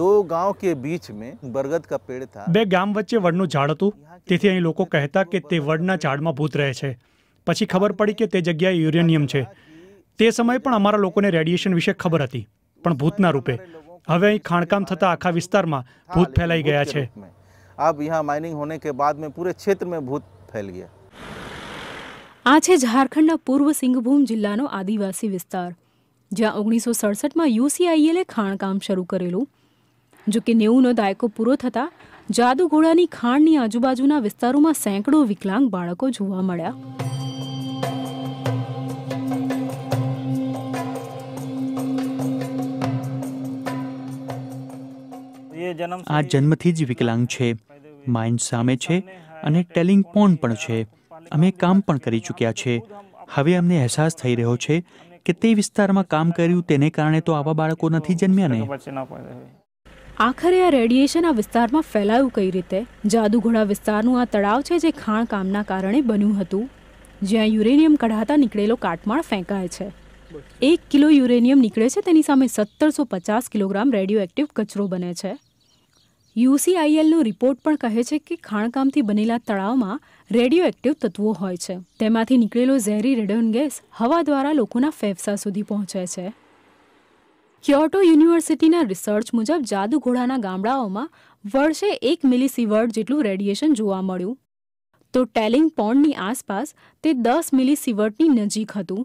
દો ગાંવ કે બીચ મેં બરગદ કા પેડ થા બે ગામ વચ્ચે વડનું ઝાડ હતું તેથી અહીં લોકો કહેતા કે તે વડના ઝાડમાં ભૂત રહે છે પછી ખબર પડી કે તે જગ્યાએ યુરેનિયમ છે તે સમયે પણ અમારા લોકોને રેડિયેશન વિશે ખબર હતી પણ ભૂતના રૂપે હવે અહીં ખાણકામ થતા આખા વિસ્તારમાં ભૂત ફેલાઈ ગયા છે अब यहाँ माइनिंग होने के बाद में पूरे क्षेत्र में भूत फैल गया આ છે ઝારખંડના પૂર્વ સિંઘભૂમ જિલ્લાનો આદિવાસી વિસ્તાર જ્યાં ઓગણીસો સડસઠમાં યુસીઆઈએલે ખાણકામ શરૂ કરેલું જોકે નેવુંનો દાયકો પૂરો થતાં જાદુઘોડાની ખાણની આજુબાજુના વિસ્તારોમાં સેંકડો વિકલાંગ બાળકો જોવા મળ્યા આ જન્મથી જ વિકલાંગ છે માઇન્ડ સામે છે અને ટેલિંગ પોન પણ છે અમે કામ પણ કરી ચૂક્યા છે હવે અમને અહેસાસ થઈ રહ્યો છે કે તે વિસ્તારમાં કામ કર્યું તેને કારણે તો આવા બાળકો નથી જન્મ્યા ને આખરે આ રેડિયેશન આ વિસ્તારમાં ફેલાયું કઈ રીતે જાદુઘોડા વિસ્તારનું આ તળાવ છે જે ખાણકામના કારણે બન્યું હતું જ્યાં યુરેનિયમ કઢાતા નીકળેલો કાટમાળ ફેંકાય છે એક કિલો યુરેનિયમ નીકળે છે તેની સામે સત્તરસો પચાસ કિલોગ્રામ રેડિયો એક્ટિવ કચરો બને છે યુસીઆઈએલનો રિપોર્ટ પણ કહે છે કે ખાણકામથી બનેલા તળાવમાં રેડિયો એક્ટિવ તત્વો હોય છે તેમાંથી નીકળેલો ઝેરી રેડોન ગેસ હવા દ્વારા લોકોના ફેફસા સુધી પહોંચે છે ક્યોટો યુનિવર્સિટીના રિસર્ચ મુજબ જાદુઘોડાના ગામડાઓમાં વર્ષે એક મિલીસીવર્ડ જેટલું રેડિયેશન જોવા મળ્યું તો ટેલિંગ પોન્ડની આસપાસ તે દસ મિલીસીવર્ટની નજીક હતું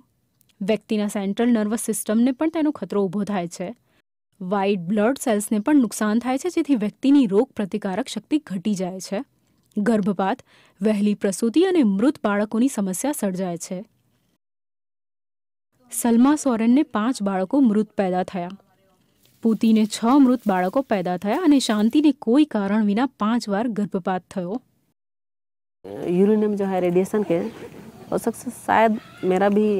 વ્યક્તિના સેન્ટ્રલ નર્વસ સિસ્ટમને પણ તેનો ખતરો ઊભો થાય છે વ્હાઇટ બ્લડ સેલ્સને પણ નુકસાન થાય છે જેથી વ્યક્તિની રોગ પ્રતિકારક શક્તિ ઘટી જાય છે ગર્ભપાત વહેલી પ્રસૂતિ અને મૃત બાળકોની સમસ્યા સર્જાય છે સલમા સોરેનને પાંચ બાળકો મૃત પેદા થયા પૂતીને છ મૃત બાળકો પેદા થયા અને શાંતિને કોઈ કારણ વિના પાંચ વાર ગર્ભપાત થયો यूरेनियम जो है रेडिएशन के उस सबसे शायद मेरा भी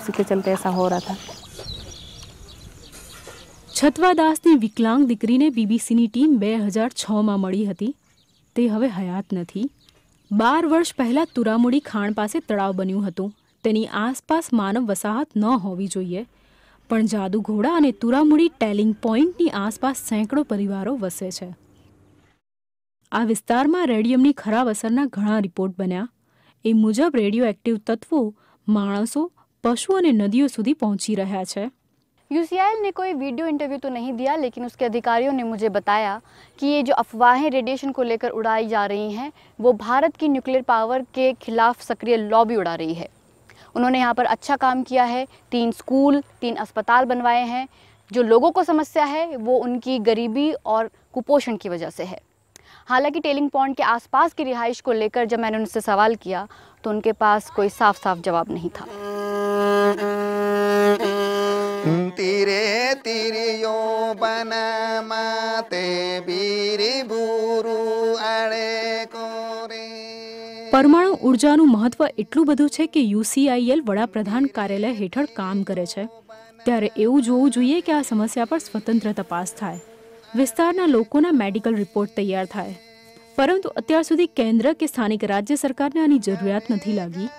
उसी के चलते ऐसा हो रहा था છતવા દાસની વિકલાંગ દીકરીને બીબીસીની ટીમ બે હજાર છમાં મળી હતી તે હવે હયાત નથી બાર વર્ષ પહેલાં તુરામુડી ખાણ પાસે તળાવ બન્યું હતું તેની આસપાસ માનવ વસાહત ન હોવી જોઈએ પણ જાદુઘોડા અને તુરામુડી ટેલિંગ પોઈન્ટની આસપાસ સેંકડો પરિવારો વસે છે આ વિસ્તારમાં રેડિયમની ખરાબ અસરના ઘણા રિપોર્ટ બન્યા એ મુજબ રેડિયો એક્ટિવ તત્વો માણસો પશુ અને નદીઓ સુધી પહોંચી રહ્યા છે यूसीआईएल ने कोई वीडियो इंटरव्यू तो नहीं दिया लेकिन उसके अधिकारियों ने मुझे બતાયા કે ये જો अफवाहें રેડિયેશન કો લેકર ઉડાઈ जा રહી हैं વો भारत की न्यूक्लियर पावर के खिलाफ सक्रिय लॉबी उड़ा रही है उन्होंने यहाँ पर अच्छा काम किया है तीन स्कूल तीन अस्पताल बनवाए हैं जो लोगों को समस्या है वो उनकी गरीबी और कुपोषण की वजह से है हालांकि टेलिंग पॉइंट के आसपास की रिहाइश को लेकर जब मैंने उनसे सवाल किया तो उनके पास कोई साफ साफ जवाब नहीं था तीरे तीरियो बना माते बीरी પરમાણુ ઉર્જાનું મહત્વ એટલું બધું છે કે યુસીઆઈએલ વડાપ્રધાન કાર્યાલય હેઠળ કામ કરે છે ત્યારે એવું જોવું જોઈએ કે આ સમસ્યા પર સ્વતંત્ર તપાસ થાય વિસ્તારના લોકોના મેડિકલ રિપોર્ટ તૈયાર થાય પરંતુ અત્યાર સુધી કેન્દ્ર કે સ્થાનિક રાજ્ય સરકારને આની જરૂરિયાત નથી લાગી